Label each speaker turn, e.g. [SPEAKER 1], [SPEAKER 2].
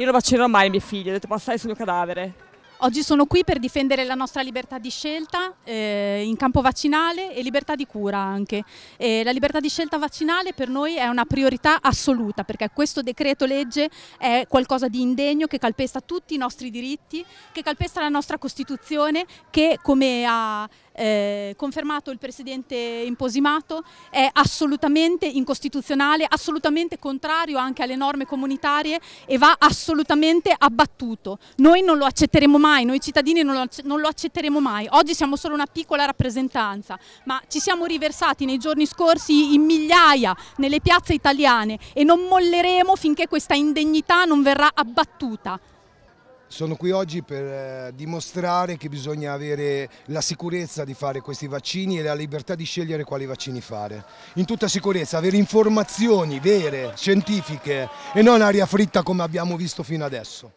[SPEAKER 1] Io non vaccinerò mai i miei figli, ho detto passare sul mio cadavere. Oggi sono qui per difendere la nostra libertà di scelta eh, in campo vaccinale e libertà di cura anche. E la libertà di scelta vaccinale per noi è una priorità assoluta perché questo decreto legge è qualcosa di indegno che calpesta tutti i nostri diritti, che calpesta la nostra Costituzione, che come ha eh, confermato il presidente Imposimato, è assolutamente incostituzionale, assolutamente contrario anche alle norme comunitarie e va assolutamente abbattuto. Noi non lo accetteremo mai, noi cittadini non lo, non lo accetteremo mai. Oggi siamo solo una piccola rappresentanza, ma ci siamo riversati nei giorni scorsi in migliaia nelle piazze italiane e non molleremo finché questa indegnità non verrà abbattuta.
[SPEAKER 2] Sono qui oggi per eh, dimostrare che bisogna avere la sicurezza di fare questi vaccini e la libertà di scegliere quali vaccini fare. In tutta sicurezza, avere informazioni vere, scientifiche e non aria fritta come abbiamo visto fino adesso.